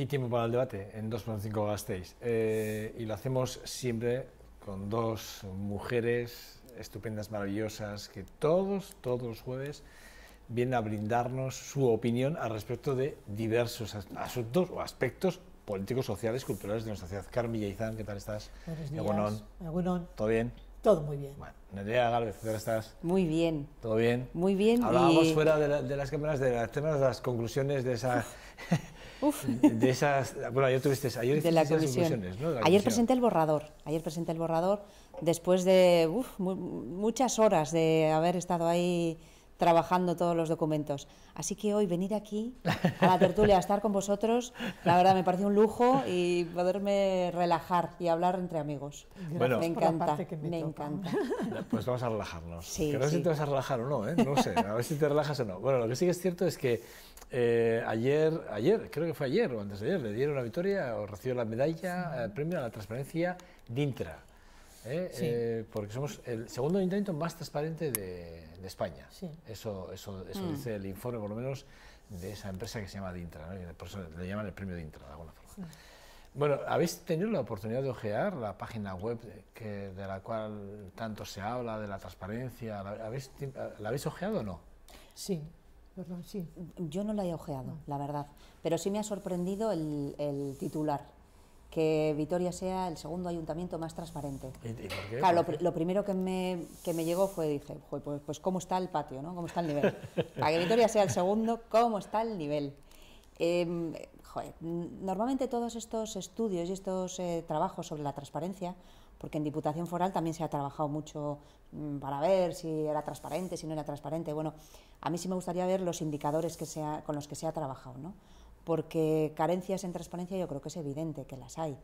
Y tiempo para el debate en 2.5 Gasteiz. Eh, y lo hacemos siempre con dos mujeres estupendas, maravillosas, que todos, todos los jueves vienen a brindarnos su opinión al respecto de diversos asuntos o aspectos políticos, sociales, culturales de nuestra ciudad. Carmilla Izan, ¿qué tal estás? Buenos días. Egunon. ¿Todo bien? Todo muy bien. Bueno, Nerea Galvez, ¿qué estás? Muy bien. ¿Todo bien? Muy bien. Hablábamos fuera de, las cámaras de, de las conclusiones de esa... Uf. De esas, bueno, ayer tuviste, ayer ¿no? ayer presenté el borrador, ayer presenté el borrador después de uf, muchas horas de haber estado ahí trabajando todos los documentos. Así que hoy venir aquí a la tertulia a estar con vosotros, la verdad me parece un lujo y poderme relajar y hablar entre amigos. me encanta, me, encanta. Pues vamos a relajarnos. si te vas a relajar o no, ¿eh? no sé, a ver si te relajas o no. Bueno, lo que sí que es cierto es que eh, ayer, ayer, creo que fue ayer o antes de ayer, le dieron la victoria o recibió la medalla, el eh, premio a la transparencia DINTRA. ¿eh? Eh, porque somos el segundo intento más transparente de, España. Eso, eso, eso mm. dice el informe, por lo menos, de esa empresa que se llama Dintra, por eso le llaman el premio Dintra, de alguna forma. Bueno, habéis tenido la oportunidad de ojear la página web que, de la cual tanto se habla, de la transparencia. ¿La habéis, la ojeado o no? Sí, perdón, sí. Yo no la he ojeado, la verdad. Pero sí me ha sorprendido el, el titular que Vitoria sea el segundo ayuntamiento más transparente. lo, primero que me, llegó fue, dije, pues, pues, cómo está el patio, ¿no? ¿Cómo está el nivel? Para que Vitoria sea el segundo, ¿cómo está el nivel? Em, normalmente todos estos estudios y estos eh, trabajos sobre la transparencia, porque en Diputación Foral también se ha trabajado mucho mm, para ver si era transparente, si no era transparente. Bueno, a mí sí me gustaría ver los indicadores que con los que se ha trabajado, ¿no? porque carencias en transparencia yo creo que es evidente que las hay.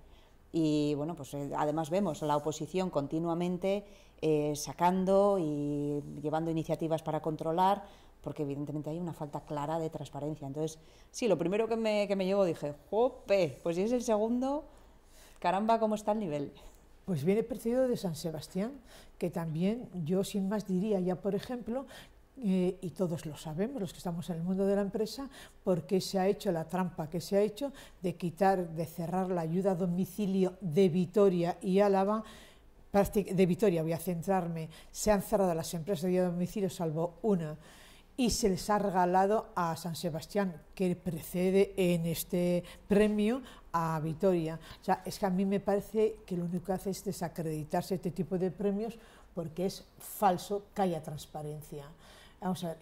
Y bueno, pues eh, además vemos a la oposición continuamente eh, sacando y llevando iniciativas para controlar, porque evidentemente hay una falta clara de transparencia. Entonces, sí, lo primero que me, que llevo dije, ¡jope! Pues si es el segundo, caramba, ¿cómo está el nivel? Pues viene precedido de San Sebastián, que también yo sin más diría ya, por ejemplo, eh, y todos lo sabemos, los que estamos en el mundo de la empresa, porque se ha hecho la trampa que se ha hecho de quitar, de cerrar la ayuda a domicilio de Vitoria y Álava. De Vitoria voy a centrarme, se han cerrado las empresas de ayuda a domicilio, salvo una, y se les ha regalado a San Sebastián, que precede en este premio a Vitoria. O sea, es que a mí me parece que lo único que hace es desacreditarse este tipo de premios porque es falso que haya transparencia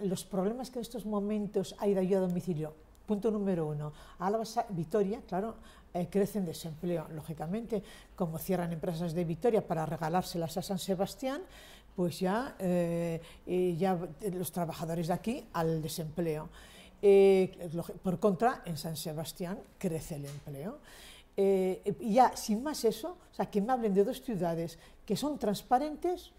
los problemas que en estos momentos hay de ayuda a domicilio, punto número uno, Álava, Vitoria, claro, crecen eh, crece desempleo, lógicamente, como cierran empresas de Vitoria para regalárselas a San Sebastián, pues ya, eh, eh, ya los trabajadores de aquí al desempleo. por contra, en San Sebastián crece el empleo. y ya, sin más eso, sea, que me hablen de dos ciudades que son transparentes,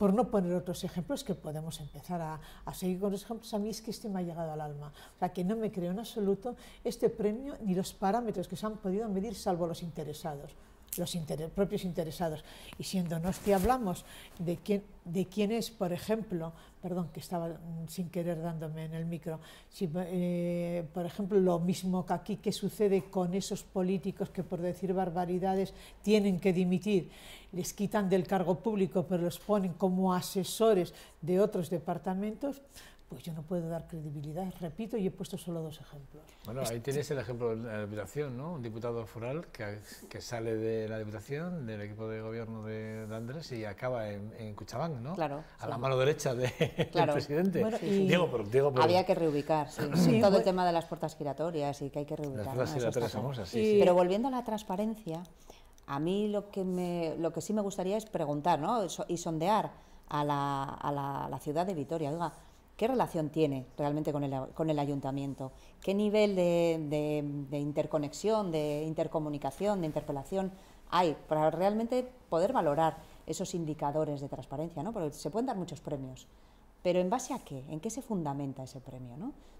por no poner otros ejemplos que podemos empezar a, seguir con los ejemplos, a mí es que este me ha llegado al alma. O sea, que no me creo en absoluto este premio ni los parámetros que se han podido medir, salvo los interesados, los propios interesados. Y siendo nos que hablamos de quién, de quién es, por ejemplo, perdón, que estaba mm, sin querer dándome en el micro. Eh, por ejemplo, lo mismo que aquí, qué sucede con esos políticos que por decir barbaridades tienen que dimitir? Les quitan del cargo público, pero los ponen como asesores de otros departamentos pues yo no puedo dar credibilidad. Repito, y he puesto solo dos ejemplos. Bueno, ahí tienes el ejemplo de la Diputación, ¿no? Un diputado foral que, sale de la Diputación, del equipo de gobierno de, Andrés, y acaba en, Cuchabán, ¿no? Claro. A la mano derecha del presidente. Diego, pero, Había que reubicar, sí. Todo el tema de las puertas giratorias y que hay que reubicar. Las puertas giratorias famosas, sí, Pero volviendo a la transparencia, a mí lo que, lo que sí me gustaría es preguntar, ¿no? Y sondear a la, ciudad de Vitoria. Oiga, ¿Qué relación tiene realmente con el, ayuntamiento? ¿Qué nivel de, interconexión, de intercomunicación, de interpelación hay para realmente poder valorar esos indicadores de transparencia? Porque se pueden dar muchos premios, pero ¿en base a qué? ¿En qué se fundamenta ese premio?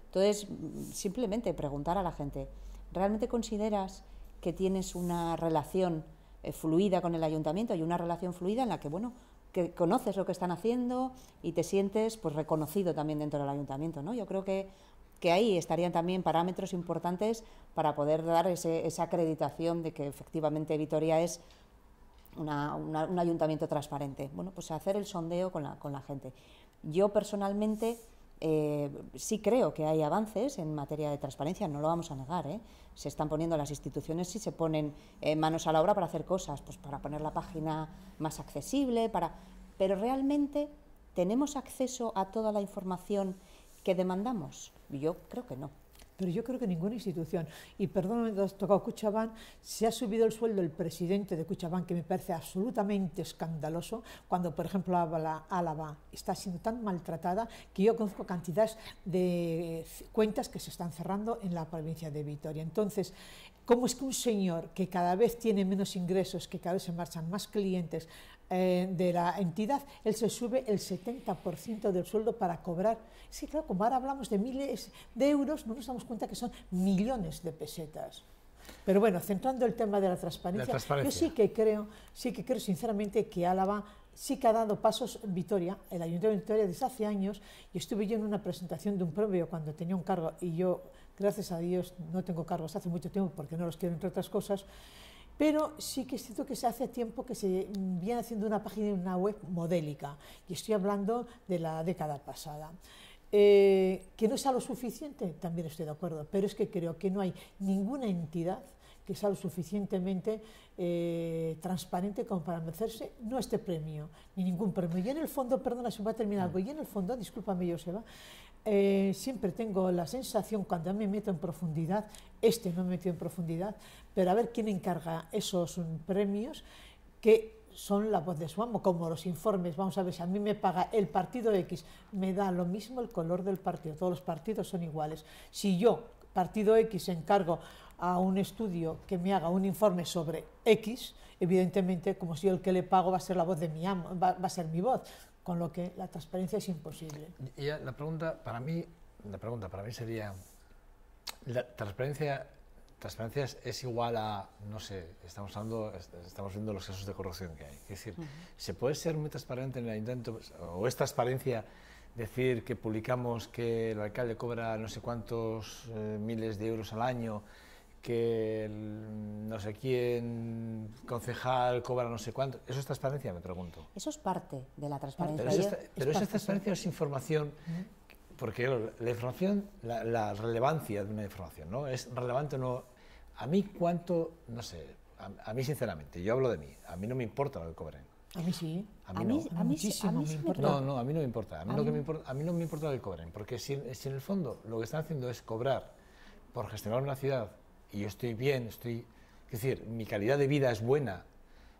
Entonces, simplemente preguntar a la gente, ¿realmente consideras que tienes una relación eh, fluida con el ayuntamiento y una relación fluida en la que, bueno, que conoces lo que están haciendo y te sientes pues reconocido también dentro del ayuntamiento, ¿no? Yo creo que, que ahí estarían también parámetros importantes para poder dar ese, esa acreditación de que efectivamente Vitoria es una, un ayuntamiento transparente. Bueno, pues hacer el sondeo con la, con la gente. Yo personalmente eh, sí creo que hay avances en materia de transparencia, no lo vamos a negar. ¿eh? Se están poniendo las instituciones y se ponen eh, manos a la obra para hacer cosas, pues para poner la página más accesible, para... pero realmente tenemos acceso a toda la información que demandamos. Yo creo que no pero yo creo que ninguna institución, y perdón, me has tocado Cuchabán, se ha subido el sueldo el presidente de Cuchabán, que me parece absolutamente escandaloso, cuando, por ejemplo, Álava está siendo tan maltratada que yo conozco cantidades de cuentas que se están cerrando en la provincia de Vitoria. Entonces, ¿Cómo es que un señor que cada vez tiene menos ingresos, que cada vez se marchan más clientes, eh, de la entidad, él se sube el 70% del sueldo para cobrar. Es que claro, como ahora hablamos de miles de euros, no nos damos cuenta que son millones de pesetas. Pero bueno, centrando el tema de la transparencia, yo sí que creo, sí que creo sinceramente que Álava sí que ha dado pasos en Vitoria, el Ayuntamiento de Vitoria desde hace años, y estuve yo en una presentación de un premio cuando tenía un cargo, y yo, gracias a Dios, no tengo cargos hace mucho tiempo porque no los quiero, entre otras cosas, pero sí que es cierto que se hace tiempo que se viene haciendo una página en una web modélica, y estoy hablando de la década pasada. Eh, que no a lo suficiente, también estoy de acuerdo, pero es que creo que no hay ninguna entidad que sea lo suficientemente eh, transparente como para merecerse no este premio, ni ningún premio. Y en el fondo, perdona si me va a terminar algo, ah. y en el fondo, discúlpame Joseba, eh, siempre tengo la sensación cuando me meto en profundidad, este no me metió en profundidad, pero a ver quién encarga esos premios que son la voz de su amo, como los informes. Vamos a ver, si a mí me paga el partido X, me da lo mismo el color del partido, todos los partidos son iguales. Si yo, partido X, encargo a un estudio que me haga un informe sobre X, evidentemente, como si yo el que le pago va a ser la voz de mi amo, va, a ser mi voz, con lo que la transparencia es imposible. Y la pregunta para mí, la pregunta para mí sería, ¿la transparencia Transparencia es igual a, no sé, estamos hablando, estamos viendo los casos de corrupción que hay. Es decir, ¿se puede ser muy transparente en el intento o es transparencia decir que publicamos que el alcalde cobra no sé cuántos eh, miles de euros al año, que no sé quién concejal cobra no sé cuánto? ¿Eso es transparencia, me pregunto? Eso es parte de la transparencia. Pero, esa, transparencia es información porque la información, la, la, relevancia de una información, ¿no? ¿Es relevante o no a mí cuánto, no sé, a, mí sinceramente, yo hablo de mí, a mí no me importa lo que cobren. A mí sí. A mí, no. Muchísimo me importa. No, no, a mí no me importa. A mí, lo que no me importa lo que cobren, porque si, en el fondo lo que están haciendo es cobrar por gestionar una ciudad y yo estoy bien, estoy... Es decir, mi calidad de vida es buena,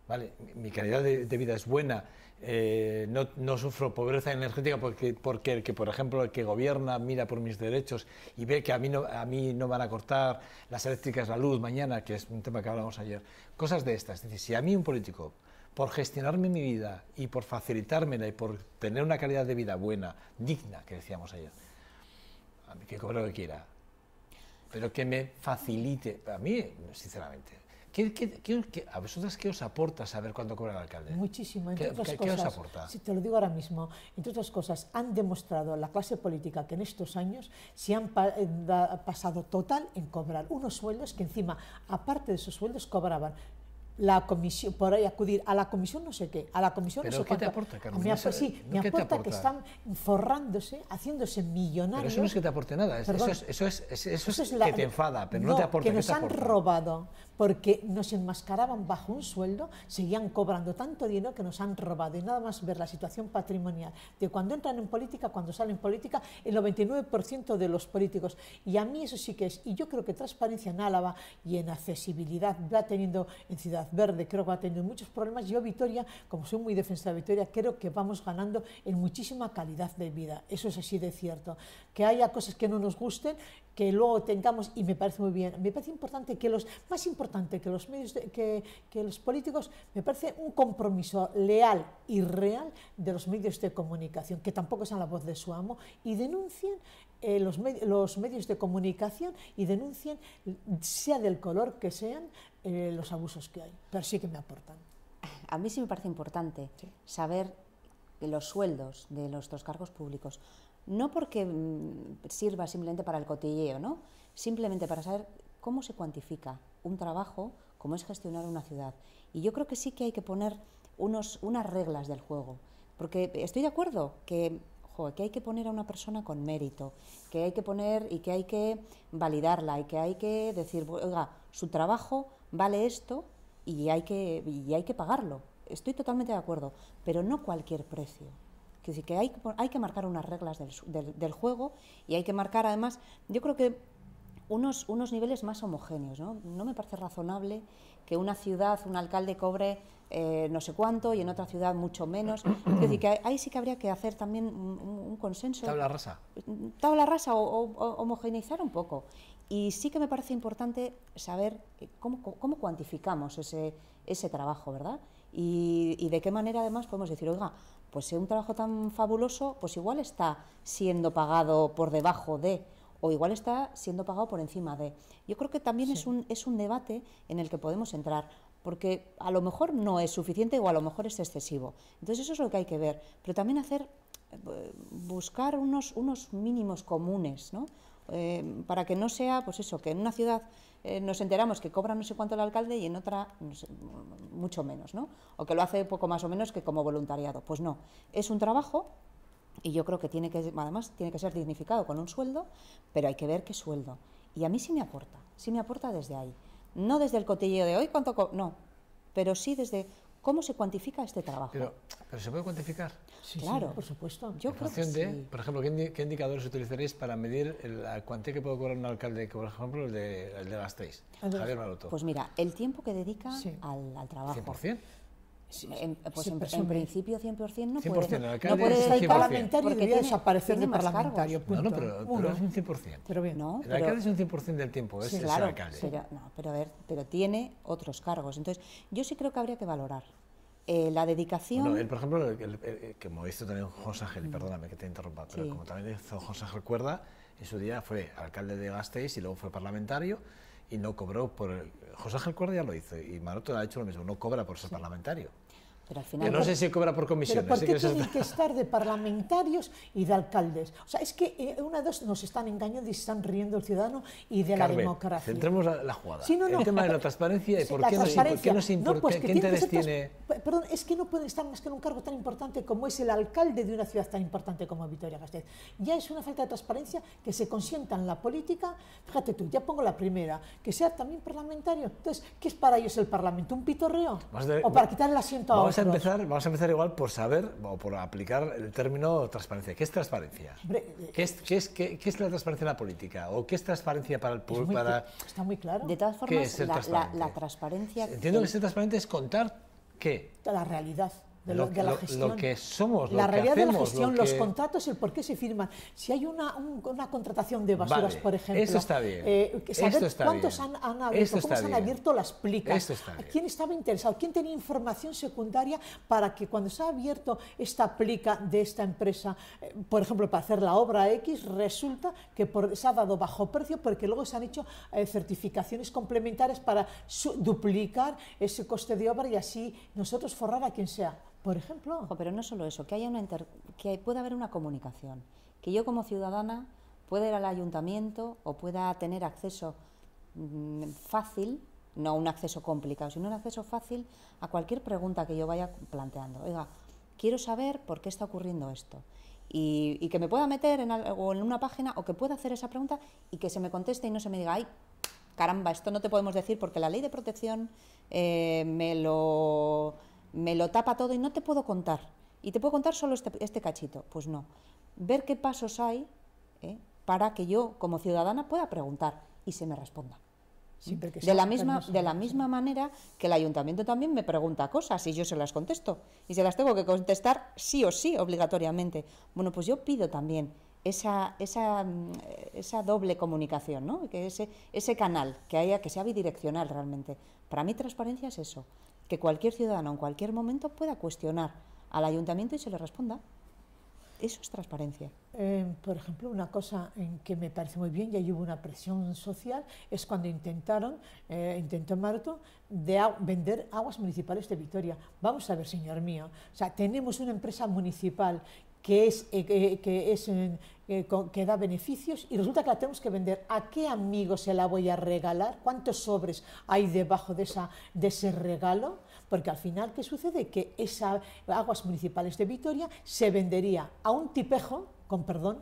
¿vale? Mi calidad de vida es buena eh, no, sufro pobreza energética porque, porque el que, por ejemplo, el que gobierna mira por mis derechos y ve que a mí, no, a mí no van a cortar las eléctricas, la luz mañana, que es un tema que hablamos ayer. Cosas de estas. Es si a mí un político, por gestionarme mi vida y por facilitármela y por tener una calidad de vida buena, digna, que decíamos ayer, a mí que cobre lo que quiera, pero que me facilite, a mí, sinceramente, ¿Qué, a vosotras qué os aporta saber cuándo cobra el alcalde? Muchísimo. Entre otras cosas, os aporta? Si te lo digo ahora mismo, entre otras cosas, han demostrado la clase política que en estos años se han eh, pasado total en cobrar unos sueldos que encima, aparte de esos sueldos, cobraban la comisión, por ahí acudir a la comisión no sé qué, a la comisión ¿Pero qué te aporta, Me sí, me aporta, que están forrándose, haciéndose millonarios. Pero eso no es que te aporte nada, eso es, que te enfada, pero no, te aporta. que nos han robado porque nos enmascaraban bajo un sueldo, seguían cobrando tanto dinero que nos han robado. Y nada más ver la situación patrimonial de cuando entran en política, cuando salen en política, el 99% de los políticos. Y a mí eso sí que es. Y yo creo que transparencia en Álava y en accesibilidad va teniendo en Ciudad Verde, creo que va teniendo muchos problemas. Yo, Vitoria, como soy muy defensora de Vitoria, creo que vamos ganando en muchísima calidad de vida. Eso es así de cierto. Que haya cosas que no nos gusten, que luego tengamos, y me parece muy bien, me parece importante que los, más importante que los medios, que, los políticos, me parece un compromiso leal y real de los medios de comunicación, que tampoco sean la voz de su amo, y denuncien eh, los, los medios de comunicación y denuncien, sea del color que sean, eh, los abusos que hay, pero sí que me aportan. A mí sí me parece importante saber saber los sueldos de los dos cargos públicos, no porque mm, sirva simplemente para el cotilleo, ¿no? simplemente para saber cómo se cuantifica un trabajo, cómo es gestionar una ciudad. Y yo creo que sí que hay que poner unos, unas reglas del juego, porque estoy de acuerdo que, hay que poner a una persona con mérito, que hay que poner y que hay que validarla y que hay que decir, oiga, su trabajo vale esto y hay que, y hay que pagarlo. Estoy totalmente de acuerdo, pero no cualquier precio. Que hay, hay que marcar unas reglas del, del, juego y hay que marcar además, yo creo que unos, unos niveles más homogéneos. ¿no? no me parece razonable que una ciudad, un alcalde cobre eh, no sé cuánto y en otra ciudad mucho menos. Es decir, que ahí sí que habría que hacer también un, consenso. Tabla rasa. Tabla rasa o, homogeneizar un poco. Y sí que me parece importante saber eh, cómo, cuantificamos ese, trabajo, ¿verdad? y, de qué manera además podemos decir, oiga, pues un trabajo tan fabuloso, pues igual está siendo pagado por debajo de, o igual está siendo pagado por encima de. Yo creo que también es, un, es un debate en el que podemos entrar, porque a lo mejor no es suficiente o a lo mejor es excesivo. Entonces eso es lo que hay que ver, pero también hacer, eh, buscar unos, unos mínimos comunes, ¿no? Eh, para que no sea, pues eso, que en una ciudad eh, nos enteramos que cobra no sé cuánto el alcalde y en otra mucho menos, ¿no? O que lo hace poco más o menos que como voluntariado. Pues no, es un trabajo y yo creo que tiene que, además, tiene que ser dignificado con un sueldo, pero hay que ver qué sueldo. Y a mí sí me aporta, sí me aporta desde ahí. No desde el cotilleo de hoy, cuánto, no, pero sí desde ¿Cómo se cuantifica este trabajo? Pero, ¿pero se puede cuantificar. Sí, claro, por supuesto. Yo creo que Por ejemplo, ¿qué, indicadores utilizaréis para medir la cuantía que puede cobrar un alcalde, por ejemplo, el de, el Javier Maroto? Pues mira, el tiempo que dedica al, al, trabajo. ¿100%? En, pues en, principio 100% no puede. no puede parlamentario porque desaparecer de parlamentario. No, pero, es un 100%. bien, el alcalde es un 100% del tiempo, es, el alcalde. Pero, tiene otros cargos. Entonces, yo sí creo que habría que valorar. Eh, la dedicación. por ejemplo, el, como hizo también José Ángel, mm. perdóname que te interrumpa, pero como también hizo José Ángel Cuerda, en su día fue alcalde de Gasteiz y luego fue parlamentario y no cobró por. José Ángel Cuerda ya lo hizo y Maroto ha hecho lo mismo, no cobra por ser parlamentario que no sé si cobra por comisiones. Pero ¿por qué tienen que estar de parlamentarios y de alcaldes? O sea, es que eh, una dos nos están engañando y se están riendo el ciudadano y de la democracia. Centremos la, jugada. El tema de la transparencia y por, qué nos, No, pues ¿Qué Perdón, es que no pueden estar más que en un cargo tan importante como es el alcalde de una ciudad tan importante como Vitoria Gasteiz. Ya es una falta de transparencia que se consienta en la política. Fíjate tú, ya pongo la primera, que sea también parlamentario. Entonces, ¿qué es para ellos el parlamento? ¿Un pitorreo? ¿O para quitar el asiento a vamos a empezar igual por saber o por aplicar el término transparencia. ¿Qué es transparencia? Eh, ¿Qué, es, la transparencia en la política? ¿O qué es transparencia para el público? Está muy claro. De todas formas, la, la, transparencia... Entiendo que ser transparente es contar qué. La realidad lo, la que somos, La realidad de la gestión, los contratos, el por qué se firman. Si hay una, contratación de basuras, por ejemplo. Eh, saber cuántos Han, abierto, cómo se han abierto las plicas. ¿Quién estaba interesado? ¿Quién tenía información secundaria para que cuando se ha abierto esta plica de esta empresa, eh, por ejemplo, para hacer la obra X, resulta que por, se ha dado bajo precio porque luego se han hecho eh, certificaciones complementarias para duplicar ese coste de obra y así nosotros forrar a quien sea. Por ejemplo. pero no solo eso, que, haya una que pueda haber una comunicación. Que yo como ciudadana pueda ir al ayuntamiento o pueda tener acceso mm, fácil, no un acceso complicado, sino un acceso fácil a cualquier pregunta que yo vaya planteando. Oiga, quiero saber por qué está ocurriendo esto. Y, que me pueda meter en, algo, en una página o que pueda hacer esa pregunta y que se me conteste y no se me diga, ay, caramba, esto no te podemos decir porque la ley de protección eh, me lo me lo tapa todo y no te puedo contar. Y te puedo contar solo este, este cachito. Pues no. Ver qué pasos hay ¿eh? para que yo, como ciudadana, pueda preguntar y se me responda. de, la misma, de la misma manera que el ayuntamiento también me pregunta cosas y yo se las contesto. Y se las tengo que contestar sí o sí, obligatoriamente. Bueno, pues yo pido también esa, mm, doble comunicación, ¿no? que ese, ese canal que haya, que sea bidireccional realmente. Para mí transparencia es eso que cualquier ciudadano en cualquier momento pueda cuestionar al ayuntamiento y se le responda. Eso es transparencia. Eh, por ejemplo, una cosa en que me parece muy bien, y ahí hubo una presión social, es cuando intentaron, eh, intentó Marto, de vender aguas municipales de Vitoria. Vamos a ver, señor mío, o sea, tenemos una empresa municipal que, es, eh, eh, eh, da beneficios y resulta que la tenemos que vender. ¿A qué amigo se la voy a regalar? ¿Cuántos sobres hay debajo de, ese regalo? Porque al final, ¿qué sucede? Que esas aguas municipales de Vitoria se vendería a un tipejo, con perdón,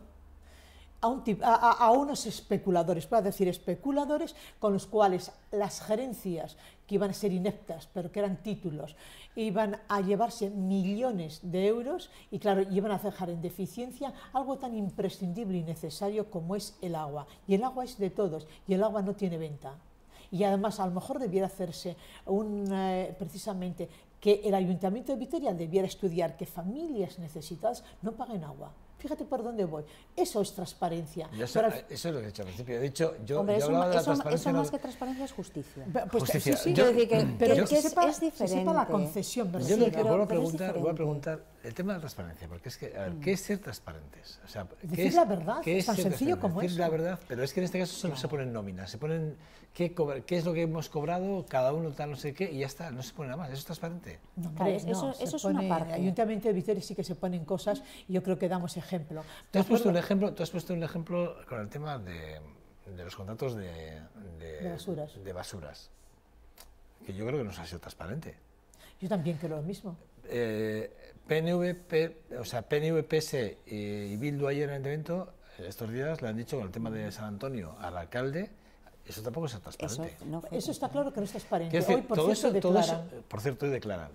a, a, a, unos especuladores, para decir especuladores, con los cuales las gerencias que iban a ser ineptas, pero que eran títulos, iban a llevarse millones de euros y, claro, iban a dejar en deficiencia algo tan imprescindible y necesario como es el agua. Y el agua es de todos, y el agua no tiene venta. Y además, a lo mejor debiera hacerse un, eh, precisamente que el Ayuntamiento de Vitoria debiera estudiar que familias necesitadas no paguen agua fíjate por dónde voy. Eso es transparencia. Eso, eso, es lo que he dicho al principio. He dicho, yo, hombre, yo eso, de la eso, eso no... más que transparencia es justicia. Pues, justicia. Sí, sí. Yo, Pero que, que, que, es, sepa, es diferente. Que sepa la concesión. Yo le preguntar, voy a preguntar el tema de la transparencia, porque es que, a ver, ¿qué es ser transparentes? decir es, la verdad, es tan sencillo como es. Decir la verdad, pero es que en este caso solo se ponen nóminas, se ponen qué, qué, es lo que hemos cobrado, cada uno tal, no sé qué, y ya está, no se pone nada más, eso es transparente. eso, eso es una parte. Ayuntamiento de sí que se ponen cosas, y yo creo que damos ejemplo. ¿Tú has, puesto un ejemplo tú has puesto un ejemplo con el tema de, de los contratos de, basuras. de basuras, que yo creo que no ha sido transparente. Yo también creo lo mismo eh, o sea, PNVPS y Bildu ayer en el evento, eh, estos días le han dicho con el tema de San Antonio al alcalde, eso tampoco es transparente. Eso, está claro que no es transparente. por cierto, Todo eso, por cierto,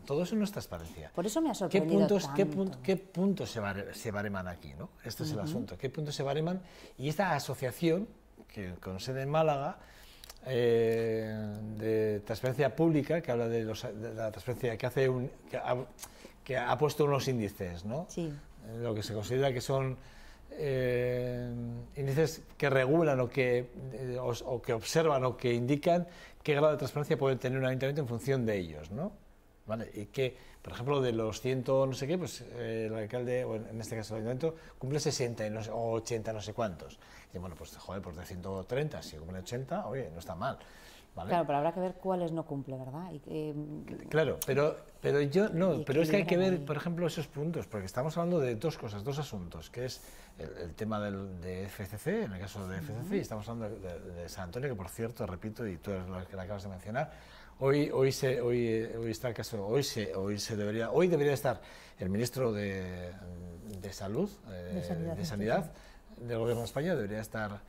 Todo eso no es transparencia. Por eso me ha sorprendido ¿Qué puntos, Qué, puntos se, bareman aquí? ¿no? Este es el asunto. ¿Qué puntos se bareman? Y esta asociación, que con sede en Málaga, eh, de transferencia pública que habla de, la transparencia que hace que, ha, puesto unos índices, ¿no? Sí. Eh, lo que se considera que son eh, índices que regulan o que, que observan o que indican qué grado de transparencia puede tener un ayuntamiento en función de ellos, ¿no? ¿Vale? Y que por ejemplo, de los 100 no sé qué, pues eh, el alcalde, o en este caso el ayuntamiento, cumple 60 o 80 no sé cuántos. Y bueno, pues joder, pues de 130, si cumple 80, oye, no está mal. Claro, pero habrá que ver cuáles no cumple, ¿verdad? Eh, claro, pero, pero yo no, pero es que hay que ver, por ejemplo, esos puntos, porque estamos hablando de dos cosas, dos asuntos, que es el, tema del, de FCC, en el caso de FCC, y estamos hablando de, San Antonio, que por cierto, repito, y tú lo que acabas de mencionar, Hoy, hoy, se, hoy, hoy está el caso, hoy, se, hoy, se debería, hoy debería estar el ministro de, Salud, eh, de Sanidad, este del Gobierno de España, debería estar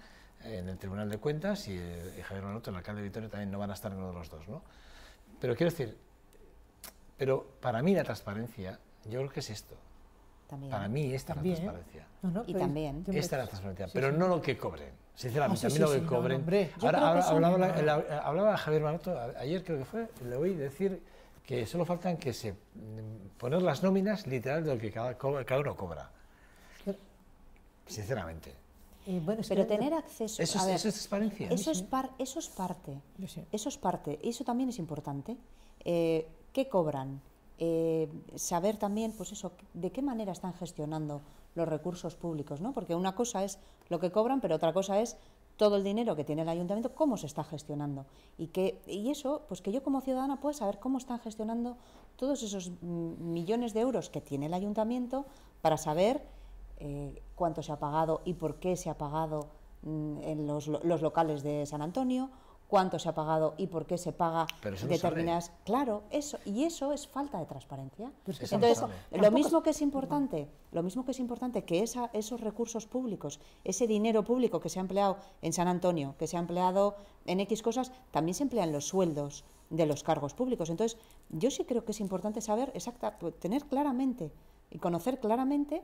en el Tribunal de Cuentas y, Javier Manoto, el alcalde de Vitoria, también no van a estar en uno de los dos. ¿no? Pero quiero decir, pero para mí la transparencia, yo creo que es esto. Para mí esta es la transparencia. y también. Esta es la transparencia, pero no lo que cobren. Sinceramente, ah, a mí lo que cobren. hablaba, Javier Maroto, ayer creo que fue, le oí decir que solo faltan que se mm, poner las nóminas literal de lo que cada, cada uno cobra. Sinceramente. Eh, pero tener acceso. Eso, a es transparencia. Eso es, eso es parte. Eso es parte. Eso también es importante. Eh, ¿Qué cobran? Eh, saber también, pues eso, de qué manera están gestionando los recursos públicos, ¿no? Porque una cosa es lo que cobran, pero otra cosa es todo el dinero que tiene el ayuntamiento, cómo se está gestionando. Y, que, y eso, pues que yo como ciudadana pueda saber cómo están gestionando todos esos mm, millones de euros que tiene el ayuntamiento para saber eh, cuánto se ha pagado y por qué se ha pagado mm, en los, locales de San Antonio cuánto se ha pagado y por qué se paga Pero determinadas. claro, eso y eso es falta de transparencia. Entonces, lo mismo que es importante, lo mismo que es importante que esa, esos recursos públicos, ese dinero público que se ha empleado en San Antonio, que se ha empleado en X cosas, también se emplean los sueldos de los cargos públicos. Entonces, yo sí creo que es importante saber exacta, pues, tener claramente y conocer claramente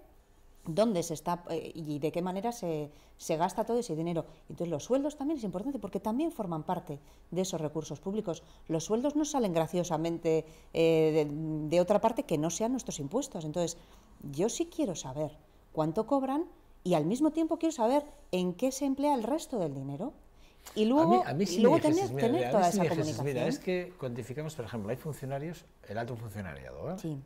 dónde se está eh, y de qué manera se, se, gasta todo ese dinero. Entonces los sueldos también es importante porque también forman parte de esos recursos públicos. Los sueldos no salen graciosamente eh, de, otra parte que no sean nuestros impuestos. Entonces yo sí quiero saber cuánto cobran y al mismo tiempo quiero saber en qué se emplea el resto del dinero. Y luego, tener, toda esa es que cuantificamos, por ejemplo, hay funcionarios, el alto funcionariado, ¿verdad? ¿eh? sí.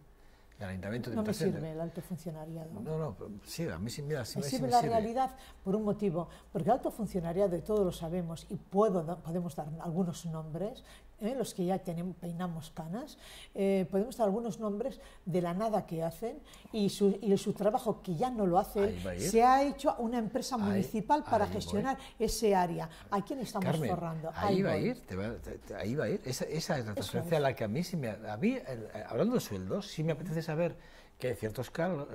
El ayuntamiento no me sirve el alto funcionariado. No, no, sí, a mí sí, mira, sí, me, sirve sí me la realidad por un motivo, porque el alto funcionariado, y todos lo sabemos, y puedo, podemos dar algunos nombres, ¿eh? los que ya tenemos, peinamos canas, eh, podemos dar algunos nombres de la nada que hacen y su, y su trabajo que ya no lo hace, se ha hecho una empresa municipal para gestionar ese área. ¿A quién estamos forrando? Ahí, va a ir, ahí va a ir. Esa, es la transferencia a la que a mí, sí me, eh, hablando de sueldos, sí me apetece saber que hay ciertos cargos,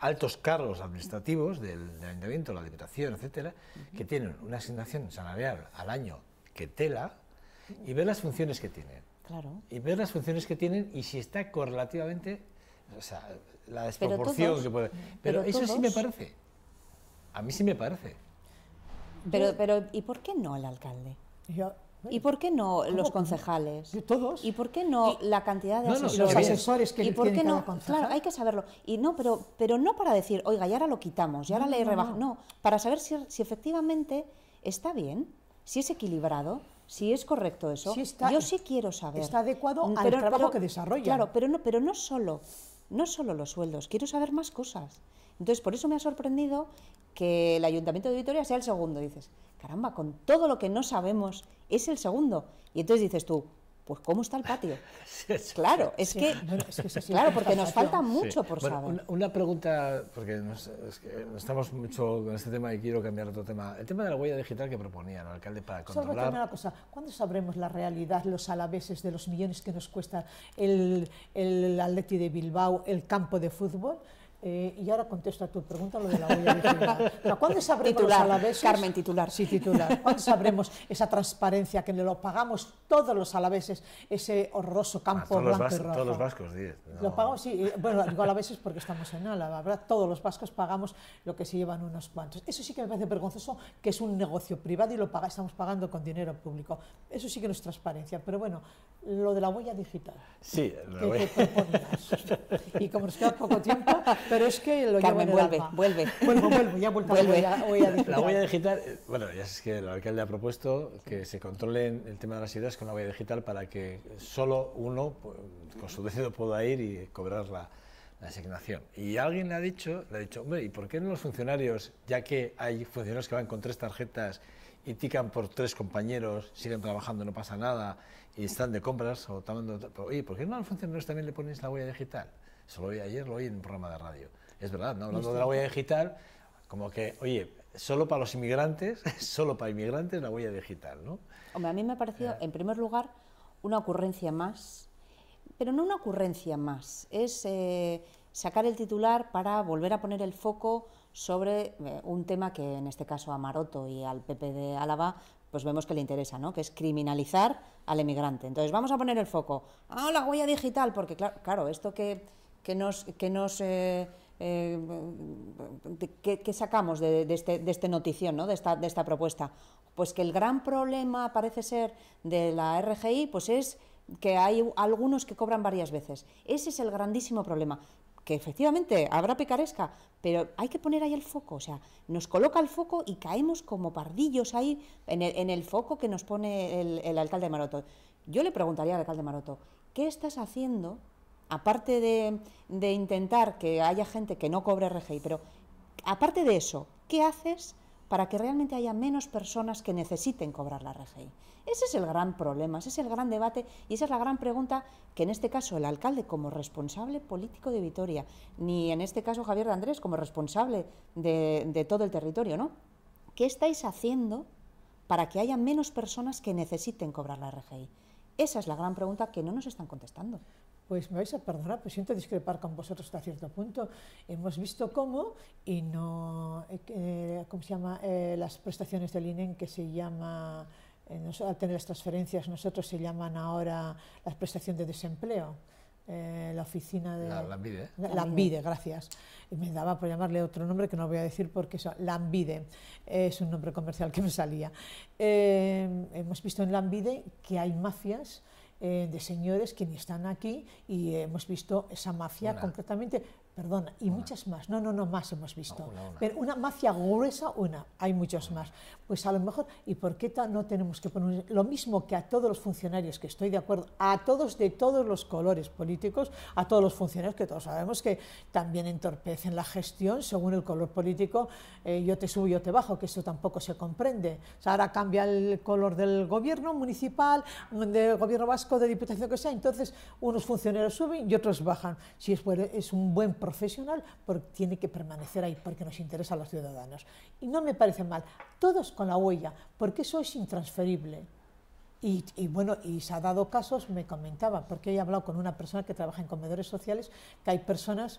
altos cargos administrativos del, ayuntamiento, la diputación, etcétera, que tienen una asignación salarial al año que tela y ver las funciones que tienen. Claro. Y ver las funciones que tienen y si está correlativamente, o sea, la desproporción que puede. Mm. Pero, eso sí me parece. A mí sí me parece. Pero, pero ¿y por qué no el alcalde? ¿Y por qué no los concejales? ¿Todos? ¿Y por qué no la cantidad de asesores? No, los asesores que ¿Y por qué no? Claro, hay que saberlo. Y no, pero, pero no para decir, oiga, ya ahora lo quitamos, y ahora le rebajamos. No, para saber si, si efectivamente está bien, si es equilibrado, si es correcto eso, yo sí quiero saber. Está adecuado mm, al trabajo que desarrolla. Claro, pero no, pero no solo, no solo los sueldos, quiero saber más cosas. Entonces, por eso me ha sorprendido que el Ayuntamiento de Vitoria sea el segundo. Dices, caramba, con todo lo que no sabemos, es el segundo. Y entonces dices tú, pues cómo está el patio. claro, es que, claro, porque nos falta mucho por favor saber. Una, pregunta, porque estamos mucho con este tema y quiero cambiar otro tema. El tema de la huella digital que proponía el alcalde para controlar. Solo una cosa, ¿cuándo sabremos la realidad los alaveses de los millones que nos cuesta el, el Atleti de Bilbao, el campo de fútbol? Eh, y ahora contesto a tu pregunta lo de la huella digital. ¿Cuándo sabremos Carmen, titular. Sí, titular. ¿Cuándo sabremos esa transparencia que le lo pagamos todos los alaveses, ese horroroso ah, campo blanco y rojo? Todos los vascos, 10. Lo pagamos, sí. Eh, bueno, digo alaveses porque estamos en Álava, ¿verdad? Todos los vascos pagamos lo que se llevan unos cuantos. Eso sí que me parece vergonzoso, que es un negocio privado y lo estamos pagando con dinero público. Eso sí que no es transparencia. Pero bueno, lo de la huella digital. Sí, lo huella. y como nos queda poco tiempo... Pero es que lo Carmen, llevo vuelve, vuelve. ya vuelvo. La huella digital, bueno, ya es que el alcalde ha propuesto que se controle el tema de las ideas con la huella digital para que solo uno pues, con su dedo pueda ir y cobrar la, asignación. Y alguien le ha dicho, le ha dicho, hombre, ¿y por qué no los funcionarios, ya que hay funcionarios que van con tres tarjetas y tican por tres compañeros, siguen trabajando, no pasa nada, y están de compras o tomando... Oye, ¿por qué no a los funcionarios también le ponéis la huella digital? Solo lo oí ayer, lo oí en un programa de radio. Es verdad, ¿no? hablando de la huella digital, como que, oye, solo para los inmigrantes, solo para inmigrantes la huella digital, ¿no? Hombre, a mí me ha parecido, eh. en primer lugar, una ocurrencia más, pero no una ocurrencia más, es eh, sacar el titular para volver a poner el foco sobre eh, un tema que en este caso a Maroto y al PP de Álava pues vemos que le interesa, ¿no? Que es criminalizar al emigrante. Entonces vamos a poner el foco. Ah, la huella digital, porque claro, claro esto que que nos, que nos eh, eh, sacamos de, de, este, de este notición, ¿no? de, esta, propuesta? Pues que el gran problema, parece ser, de la RGI, pues es que hay algunos que cobran varias veces. Ese es el grandísimo problema que efectivamente habrá picaresca, pero hay que poner ahí el foco, o sea, nos coloca el foco y caemos como pardillos ahí en el, foco que nos pone el, el alcalde Maroto. Yo le preguntaría al alcalde Maroto, ¿qué estás haciendo aparte de, intentar que haya gente que no cobre RGI, pero aparte de eso, ¿qué haces para que realmente haya menos personas que necesiten cobrar la RGI? Ese es el gran problema, ese es el gran debate y esa es la gran pregunta que en este caso el alcalde como responsable político de Vitoria, ni en este caso Javier de Andrés como responsable de, de todo el territorio, ¿no? ¿Qué estáis haciendo para que haya menos personas que necesiten cobrar la RGI? Esa es la gran pregunta que no nos están contestando. Pues me vais a perdonar, pues siento discrepar con vosotros hasta cierto punto. Hemos visto cómo y no, eh, eh, ¿cómo se llama? Eh, las prestaciones del INEN que se llama, eh, al tener las transferencias nosotros se llaman ahora las prestaciones de desempleo. la oficina de... La Lambide. La Lambide, gracias. Y me daba por llamarle otro nombre que no voy a decir porque eso, Lambide es un nombre comercial que me salía. hemos visto en Lambide que hay mafias eh, de señores que ni están aquí y hemos visto esa mafia completamente Perdona, y muchas más. No, no, no, más hemos visto. Pero una mafia gruesa, una. Hay muchos más. Pues a lo mejor, ¿y por qué no tenemos que poner lo mismo que a todos los funcionarios, que estoy de acuerdo, a todos de todos los colores políticos, a todos los funcionarios, que todos sabemos que también entorpecen la gestión según el color político, eh, yo te subo, yo te bajo, que eso tampoco se comprende. ahora cambia el color del gobierno municipal, del gobierno vasco, de diputación, que sea. Entonces, unos funcionarios suben y otros bajan. Si es, es un buen profesional porque tiene que permanecer ahí, porque nos interesa a los ciudadanos. Y no me parece mal, todos con la huella, porque eso es intransferible. Y, bueno, y se ha dado casos, me comentaba, porque he hablado con una persona que trabaja en comedores sociales, que hay personas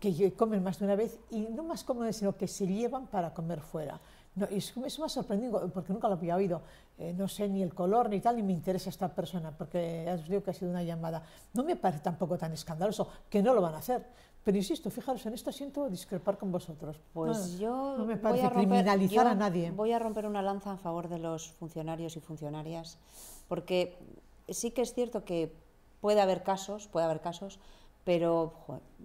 que comen más de una vez y no más comen, sino que se llevan para comer fuera. No, y es más sorprendido porque nunca lo había oído. Eh, no sé ni el color ni tal, ni me interesa esta persona, porque os digo que ha sido una llamada. No me parece tampoco tan escandaloso, que no lo van a hacer. Pero insisto, fijaros, en esto siento discrepar con vosotros. Pues yo no me parece a criminalizar a nadie. Voy a romper una lanza a favor de los funcionarios y funcionarias, porque sí que es cierto que puede haber casos, puede haber casos, pero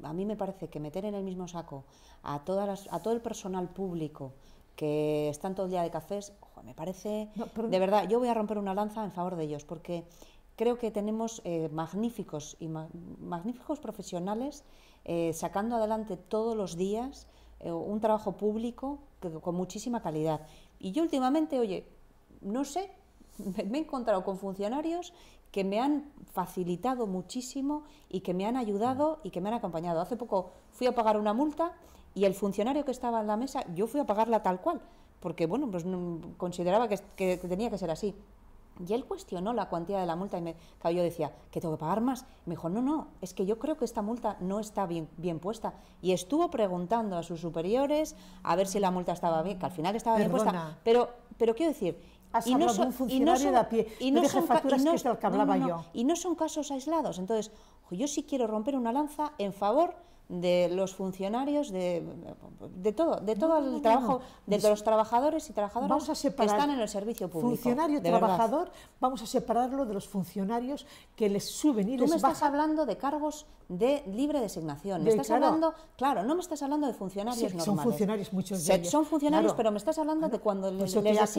a mí me parece que meter en el mismo saco a, todas a todo el personal público que están todo el día de cafés, me parece, de verdad, yo voy a romper una lanza en favor de ellos, porque creo que tenemos eh, magníficos y magníficos profesionales eh, sacando adelante todos los días eh, un trabajo público con muchísima calidad. Y yo últimamente, oye, no sé, me he encontrado con funcionarios que me han facilitado muchísimo y que me han ayudado y que me han acompañado. Hace poco fui a pagar una multa y el funcionario que estaba en la mesa, yo fui a pagarla tal cual, porque bueno, pues consideraba que, tenía que ser así. Y él cuestionó la cuantía de la multa y me, yo decía, que tengo que pagar más. Me dijo, no, no, es que yo creo que esta multa no está bien, bien puesta. Y estuvo preguntando a sus superiores a ver si la multa estaba bien, que al final estaba bien puesta. Pero, pero quiero decir, Has no funcionario y no son, de pie, que es el que hablaba yo. Y no son casos aislados. Entonces, yo sí quiero romper una lanza en favor de los funcionarios, de, de todo, de todo el trabajo, de los trabajadores y trabajadoras que están en el servicio público. Funcionario, trabajador, vamos a separarlo de los funcionarios que les suben y Tú me estás hablando de cargos de libre designación, estás claro. hablando, claro, no me estás hablando de funcionarios sí, normales. Son funcionarios muchos de ellos. Son funcionarios, pero me estás hablando de cuando pues les, les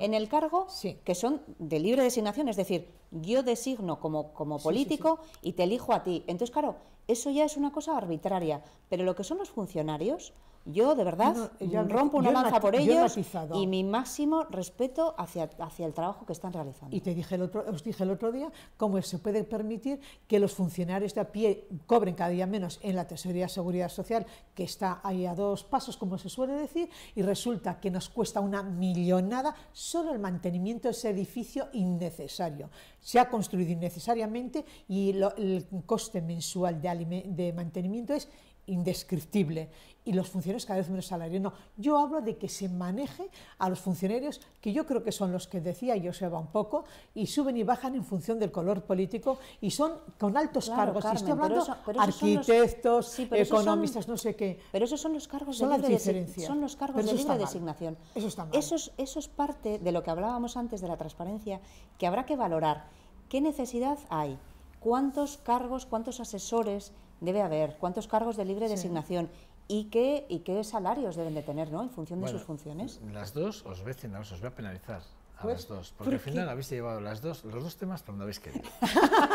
en el cargo sí. que son de libre designación, es decir, yo designo como, como político y te elijo a ti. Entonces, claro, eso ya es una cosa arbitraria, pero lo que son los funcionarios, yo, de verdad, rompo una lanza por ellos y mi máximo respeto hacia, hacia el trabajo que están realizando. Y te dije el otro, os dije el otro día cómo se puede permitir que los funcionarios de a pie cobren cada día menos en la Tesorería de Seguridad Social, que está ahí a dos pasos, como se suele decir, y resulta que nos cuesta una millonada solo el mantenimiento de ese edificio innecesario. Se ha construido innecesariamente y el coste mensual de, de mantenimiento es indescriptible y los funcionarios cada vez menos salario. No, yo hablo de que se maneje a los funcionarios que yo creo que son los que decía yo se un poco y suben y bajan en función del color político y son con altos cargos. hablando arquitectos, economistas, no sé qué. Pero esos son los cargos de libre son los cargos de libre designación. Eso está mal. eso es parte de lo que hablábamos antes de la transparencia que habrá que valorar qué necesidad hay, cuántos cargos, cuántos asesores debe haber, cuántos cargos de libre designación y qué, y qué salarios deben de tener ¿no? en función de sus funciones. Las dos os voy a penalizar. A las pues, dos, porque al final habéis llevado las dos, los dos temas pero donde habéis querido.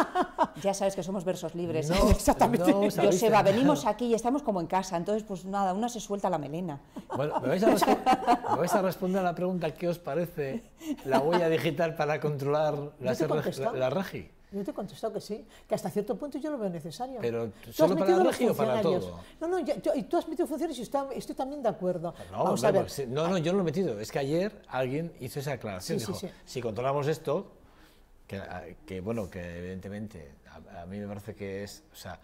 ya sabes que somos versos libres. No, Exactamente. Joseba, venimos aquí y estamos como en casa, entonces pues nada, una se suelta la melena. Bueno, ¿me vais, a responder a la pregunta qué os parece la huella digital para controlar la, la RAGI? Yo te he contestado que sí, que hasta cierto punto yo lo veo necesario. Pero solo para la o para todo. No, no, yo, y tú has metido funcionarios y estoy también de acuerdo. no, Vamos a ver. no, no, yo no lo he metido. Es que ayer alguien hizo esa aclaración. dijo, si controlamos esto, que, ah, bueno, que evidentemente a, mí me parece que es, o sea,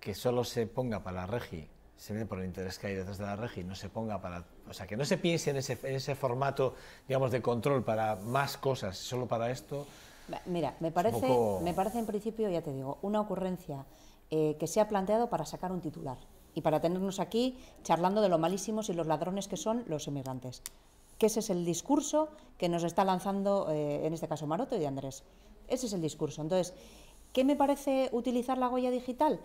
que solo se ponga para la regi, se ve por el interés que hay detrás de la regi, no se ponga para, o sea, que no se piense en ese, en ese formato, digamos, de control para más cosas, solo para esto, Mira, me parece, me parece en principio, ya te digo, una ocurrencia eh, que se ha planteado para sacar un titular y para tenernos aquí charlando de lo malísimos y los ladrones que son los emigrantes. Que ese es el discurso que nos está lanzando, eh, en este caso, Maroto y Andrés. Ese es el discurso. Entonces, ¿qué me parece utilizar la huella digital?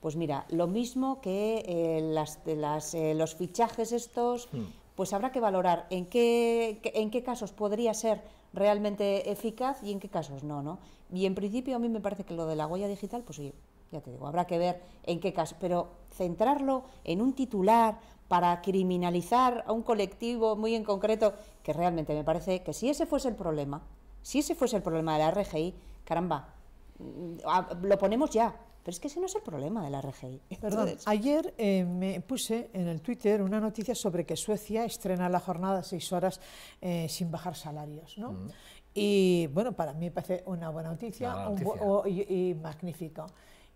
Pues mira, lo mismo que eh, los fichajes estos, hmm. pues habrá que valorar en qué, en qué casos podría ser realmente eficaz y en qué casos no, ¿no? Y en principio a mí me parece que lo de la huella digital, pues oye, ya te digo, habrá que ver en qué caso, pero centrarlo en un titular para criminalizar a un colectivo muy en concreto, que realmente me parece que si ese fuese el problema, si ese fuese el problema de la RGI, caramba, mm, mm, ah, lo ponemos ya, pero es que ese no es el problema de la RGI. Perdón, ayer eh, me puse en el Twitter una noticia sobre que Suecia estrena la jornada seis horas eh, sin bajar salarios, mm. Y bueno, para mí me parece una buena noticia, y, magnífica.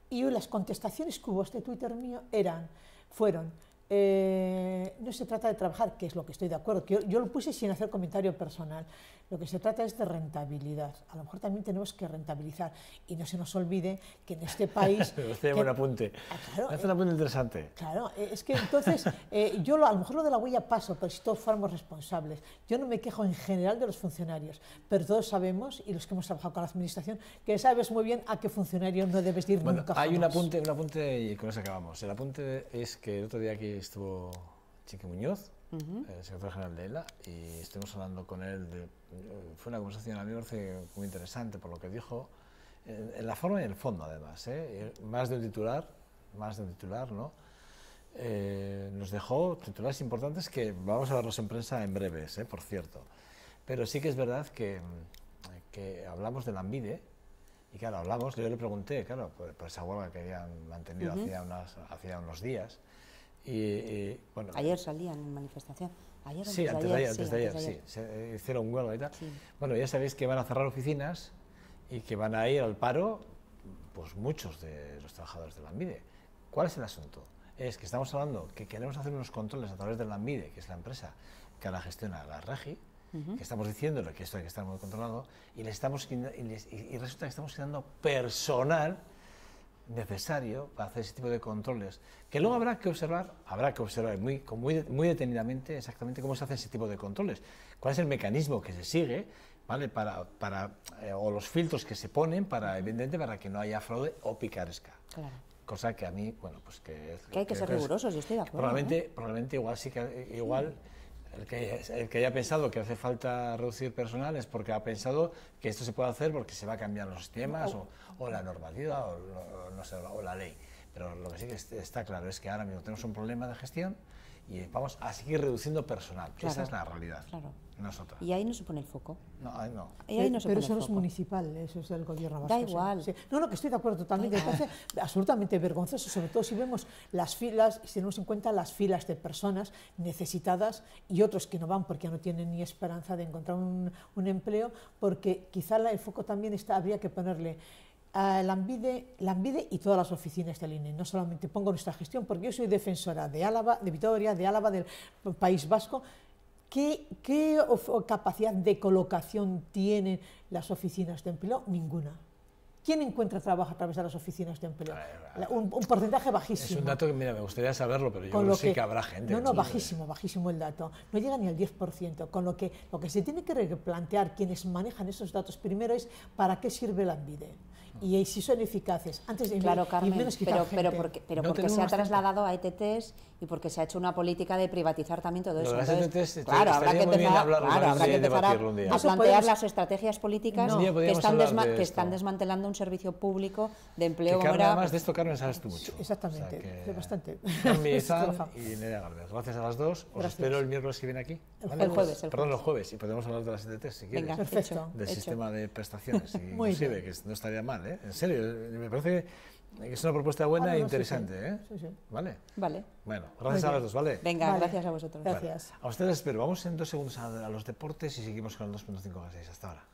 Y las contestaciones que hubo este Twitter mío eran, fueron, eh, no se trata de trabajar, que es lo que estoy de acuerdo, que yo, lo puse sin hacer comentario personal, lo que se trata es de rentabilidad. A lo mejor también tenemos que rentabilizar. Y no se nos olvide que en este país... buen apunte. Ah, hace eh, un apunte interesante. Claro, eh, es que entonces eh, yo a lo mejor lo de la huella paso, pero pues, si todos fuéramos responsables. Yo no me quejo en general de los funcionarios, pero todos sabemos, y los que hemos trabajado con la administración, que sabes muy bien a qué funcionario no debes ir nunca. Hay un apunte, un apunte y con eso acabamos. El apunte es que el otro día aquí estuvo chique Muñoz, el secretario general de ELA, y estuvimos hablando con él. De, eh, fue una conversación a mí me parece muy interesante por lo que dijo, eh, en, la forma y en el fondo además, ¿eh? más de un titular, más de un titular, ¿no? nos dejó titulares importantes que vamos a verlos en prensa en breves, por cierto. Pero sí que es verdad que, mm, que hablamos de la ambide y claro, hablamos, yo le pregunté, claro, por, esa huelga pues que habían mantenido hace hacía, hacía unos días, bueno, ayer salían en manifestación. Ayer, sí, antes, de ayer, sí. y tal. Bueno, ya sabéis que van a cerrar oficinas y que van a ir al paro pues muchos de los trabajadores de la MIDE ¿Cuál es el asunto? Es que estamos hablando que queremos hacer unos controles a través de la MIDE que es la empresa que la gestiona la REGI que estamos diciéndole que esto hay que estar muy controlado, y, le estamos, y, resulta que estamos quitando personal necesario para hacer ese tipo de controles, que luego habrá que observar, habrá que observar muy, muy, muy detenidamente exactamente cómo se hace ese tipo de controles, cuál es el mecanismo que se sigue, ¿vale? Para, para, eh, o los filtros que se ponen para, evidentemente, para que no haya fraude o picaresca. Claro. Cosa que a mí, bueno, pues que... que hay que, ser rigurosos, yo estoy de acuerdo. Probablemente, ¿eh? probablemente igual sí que... Igual, mm. El que, el haya pensado que hace falta reducir personal es porque ha pensado que esto se puede hacer porque se va a cambiar los sistemas o, la normativa o, no sé, o, la ley. Pero lo que sí que está claro es que ahora mismo tenemos un problema de gestión y vamos a seguir reduciendo personal. Esa es la realidad. Y ahí no se pone el foco. No, ahí no. pero eso es municipal, eso es el gobierno vasco. Da igual. No, no, que estoy de acuerdo totalmente. absolutamente vergonzoso, sobre todo si vemos las filas, si tenemos en cuenta las filas de personas necesitadas y otros que no van porque no tienen ni esperanza de encontrar un, empleo, porque quizá el foco también está, habría que ponerle la Lambide, Lambide, y todas las oficinas del INE, no solamente pongo nuestra gestión, porque yo soy defensora de Álava, de Vitoria, de Álava, del País Vasco. ¿Qué, qué capacidad de colocación tienen las oficinas de empleo? Ninguna. ¿Quién encuentra trabajo a través de las oficinas de empleo? Un, porcentaje bajísimo. Es un dato que, mira, me gustaría saberlo, pero yo no sé que, habrá gente. No, no, bajísimo, bajísimo el dato. No llega ni al 10%, con lo que lo que se tiene que replantear quienes manejan esos datos primero es para qué sirve la ANVIDE y si son eficaces. Antes de claro, Carmen, pero, pero porque, pero porque se ha trasladado a ETTs y porque se ha hecho una política de privatizar también todo eso. E claro, habrá que empezar, claro, habrá que empezar a, plantear las estrategias políticas que, están que, están desmantelando un servicio público de empleo. Que además de esto, Carmen, sabes tú mucho. Exactamente, bastante. Carmen y gracias a las dos. Os espero el miércoles que viene aquí. El jueves. Perdón, el jueves. jueves. Y podemos hablar de las ETTs si quieres. Venga, perfecto. Del sistema de prestaciones, inclusive, que no estaría mal. ¿eh? En serio, eh, me parece que es una propuesta buena ah, e interesante, ¿eh? vale. Vale. Bueno, gracias a los dos, ¿vale? Venga, gracias a vosotros. Gracias. A ustedes espero. Vamos en dos segundos a, los deportes y seguimos con el 2.5 a 6. Hasta ahora.